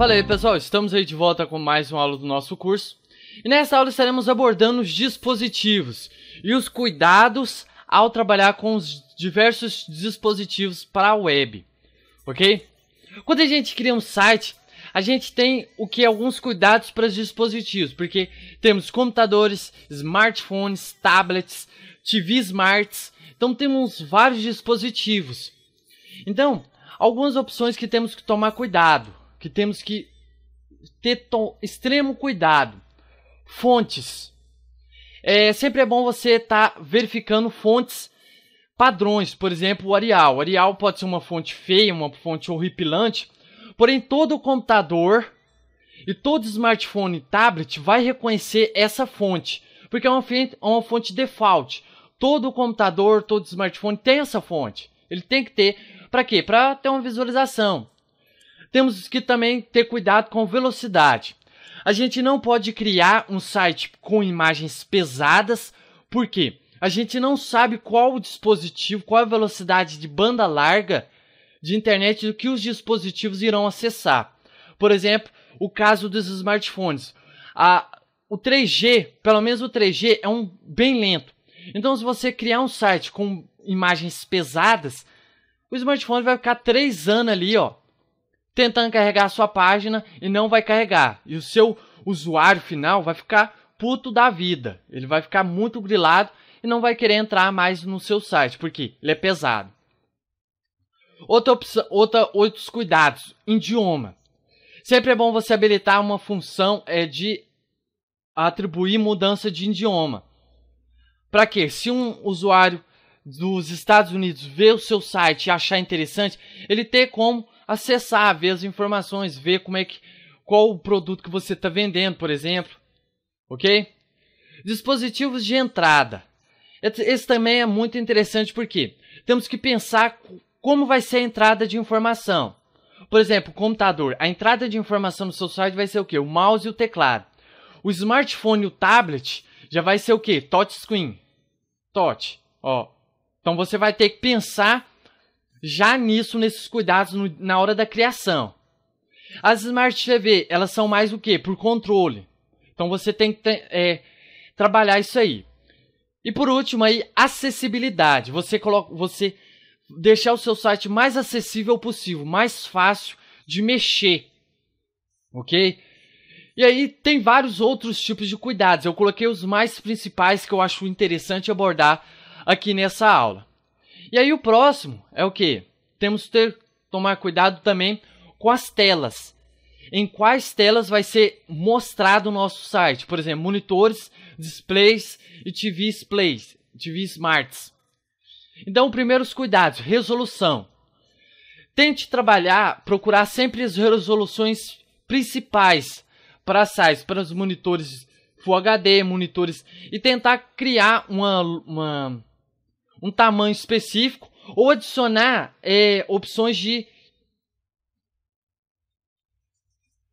Fala aí pessoal, estamos aí de volta com mais uma aula do nosso curso. E nessa aula estaremos abordando os dispositivos e os cuidados ao trabalhar com os diversos dispositivos para a web, ok? Quando a gente cria um site, a gente tem o que alguns cuidados para os dispositivos, porque temos computadores, smartphones, tablets, TV smarts, então temos vários dispositivos. Então, algumas opções que temos que tomar cuidado que temos que ter tom, extremo cuidado. Fontes. É, sempre é bom você estar tá verificando fontes padrões, por exemplo, o Arial. O Arial pode ser uma fonte feia, uma fonte horripilante, porém todo computador e todo smartphone e tablet vai reconhecer essa fonte, porque é uma fonte, é uma fonte default. Todo computador, todo smartphone tem essa fonte. Ele tem que ter para quê? Para ter uma visualização. Temos que também ter cuidado com velocidade. A gente não pode criar um site com imagens pesadas, porque a gente não sabe qual o dispositivo, qual a velocidade de banda larga de internet do que os dispositivos irão acessar. Por exemplo, o caso dos smartphones. A, o 3G, pelo menos o 3G, é um bem lento. Então, se você criar um site com imagens pesadas, o smartphone vai ficar 3 anos ali, ó, tentando carregar a sua página e não vai carregar. E o seu usuário final vai ficar puto da vida. Ele vai ficar muito grilado e não vai querer entrar mais no seu site, porque ele é pesado. Outra opção, outra, outros cuidados, idioma. Sempre é bom você habilitar uma função é, de atribuir mudança de idioma. Para quê? se um usuário dos Estados Unidos ver o seu site e achar interessante, ele ter como acessar, ver as informações, ver como é que qual o produto que você está vendendo, por exemplo, ok? Dispositivos de entrada. Esse também é muito interessante porque temos que pensar como vai ser a entrada de informação. Por exemplo, computador. A entrada de informação no seu site vai ser o que? O mouse e o teclado. O smartphone e o tablet já vai ser o que? Touchscreen. Touch. Ó. Então você vai ter que pensar já nisso, nesses cuidados no, na hora da criação. As Smart TV, elas são mais o que? Por controle. Então você tem que é, trabalhar isso aí. E por último aí, acessibilidade. Você coloca, você deixar o seu site mais acessível possível, mais fácil de mexer, ok? E aí tem vários outros tipos de cuidados. Eu coloquei os mais principais que eu acho interessante abordar aqui nessa aula. E aí o próximo é o que? Temos que ter, tomar cuidado também com as telas. Em quais telas vai ser mostrado o nosso site? Por exemplo, monitores, displays e TV displays, TV smarts. Então, primeiros cuidados, resolução. Tente trabalhar, procurar sempre as resoluções principais para sites, para os monitores Full HD, monitores e tentar criar uma, uma um tamanho específico ou adicionar é, opções de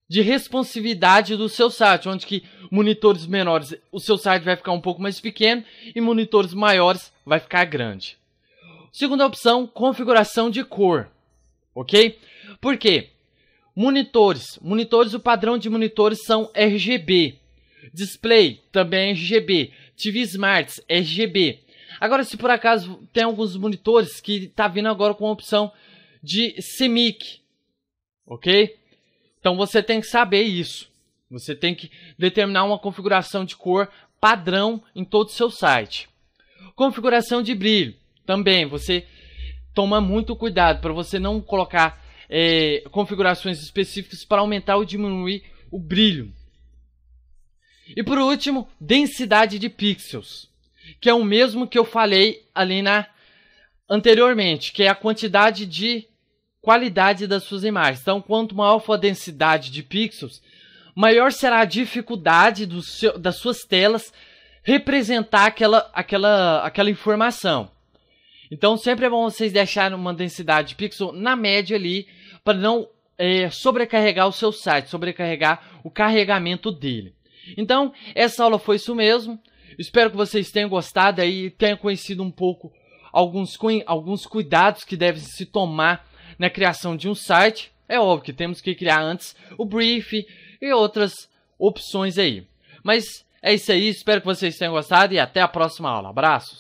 de responsividade do seu site, onde que monitores menores o seu site vai ficar um pouco mais pequeno e monitores maiores vai ficar grande. Segunda opção, configuração de cor, ok? Por quê? Monitores, monitores, o padrão de monitores são RGB, display também é RGB, TV Smarts RGB. Agora, se por acaso tem alguns monitores que tá vindo agora com a opção de CMYK, ok? Então você tem que saber isso. Você tem que determinar uma configuração de cor padrão em todo o seu site. Configuração de brilho, também você toma muito cuidado para você não colocar é, configurações específicas para aumentar ou diminuir o brilho. E por último, densidade de pixels que é o mesmo que eu falei ali na anteriormente, que é a quantidade de qualidade das suas imagens. Então, quanto maior for a densidade de pixels, maior será a dificuldade seu, das suas telas representar aquela, aquela, aquela informação. Então, sempre é bom vocês deixarem uma densidade de pixel na média ali, para não é, sobrecarregar o seu site, sobrecarregar o carregamento dele. Então, essa aula foi isso mesmo. Espero que vocês tenham gostado aí, tenham conhecido um pouco alguns, alguns cuidados que devem se tomar na criação de um site. É óbvio que temos que criar antes o brief e outras opções aí. Mas é isso aí, espero que vocês tenham gostado e até a próxima aula. Abraços!